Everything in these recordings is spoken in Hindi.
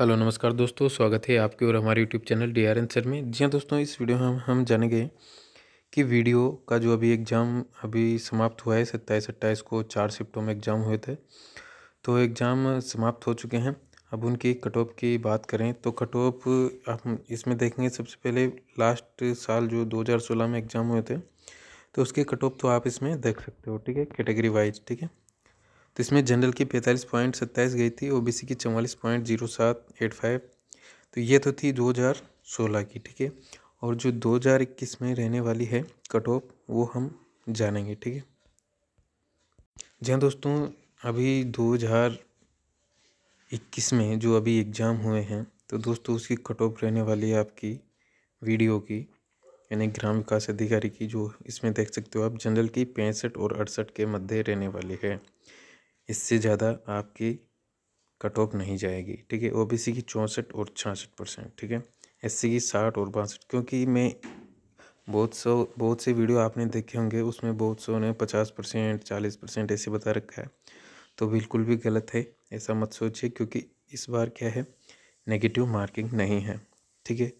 हेलो नमस्कार दोस्तों स्वागत है आपके और हमारे YouTube channel D R N sir में जी हाँ दोस्तों इस वीडियो में हम हम जानेंगे कि वीडियो का जो अभी एग्ज़ाम अभी समाप्त हुआ है सत्ताईस अट्ठाईस को चार शिफ्टों में एग्ज़ाम हुए थे तो एग्ज़ाम समाप्त हो चुके हैं अब उनकी कट ऑफ की बात करें तो कट ऑफ आप इसमें देखेंगे सबसे पहले लास्ट साल जो दो हज़ार सोलह में एग्ज़ाम हुए थे तो उसके कट ऑफ तो आप इसमें देख सकते हो ठीक है कैटेगरी वाइज ठीक है तो इसमें जनरल की पैंतालीस पॉइंट सत्ताईस गई थी ओबीसी की चवालीस पॉइंट जीरो सात एट फाइव तो ये तो थी दो हज़ार सोलह की ठीक है और जो दो हज़ार इक्कीस में रहने वाली है कट ऑफ वो हम जानेंगे ठीक है जी हाँ दोस्तों अभी दो हज़ार इक्कीस में जो अभी एग्ज़ाम हुए हैं तो दोस्तों उसकी कट ऑफ रहने वाली है आपकी वीडियो की यानी ग्राम विकास अधिकारी की जो इसमें देख सकते हो आप जनरल की पैंसठ और अड़सठ के मध्य रहने वाली है इससे ज़्यादा आपकी कट ऑफ नहीं जाएगी ठीक है ओबीसी की चौंसठ और छियासठ परसेंट ठीक है एससी की साठ और बासठ क्योंकि मैं बहुत सौ बहुत से वीडियो आपने देखे होंगे उसमें बहुत सौ ने पचास परसेंट चालीस परसेंट ऐसे बता रखा है तो बिल्कुल भी गलत है ऐसा मत सोचिए क्योंकि इस बार क्या है नेगेटिव मार्किंग नहीं है ठीक है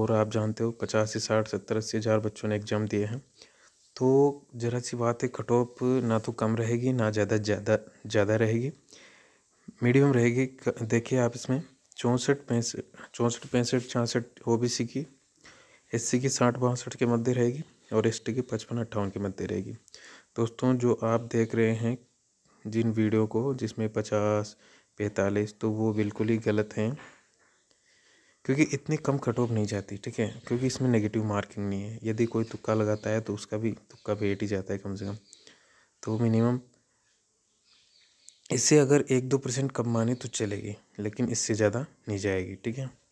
और आप जानते हो पचास से साठ सत्तर अस्सी हज़ार बच्चों ने एग्ज़ाम दिए हैं तो ज़रा सी बात है ऑफ ना तो कम रहेगी ना ज़्यादा ज़्यादा ज़्यादा रहेगी मीडियम रहेगी देखिए आप इसमें चौंसठ पैंसठ चौंसठ पैंसठ छियासठ ओ बी सी की एस सी की साठ बासठ के मध्य रहेगी और एस टी की पचपन अट्ठावन के मध्य रहेगी दोस्तों जो आप देख रहे हैं जिन वीडियो को जिसमें पचास पैंतालीस तो वो बिल्कुल ही गलत हैं क्योंकि इतनी कम कट ऑफ नहीं जाती ठीक है क्योंकि इसमें नेगेटिव मार्किंग नहीं है यदि कोई तुक्का लगाता है तो उसका भी तुक्का भेट ही जाता है कम से कम तो मिनिमम इससे अगर एक दो परसेंट कम माने तो चलेगी लेकिन इससे ज़्यादा नहीं जाएगी ठीक है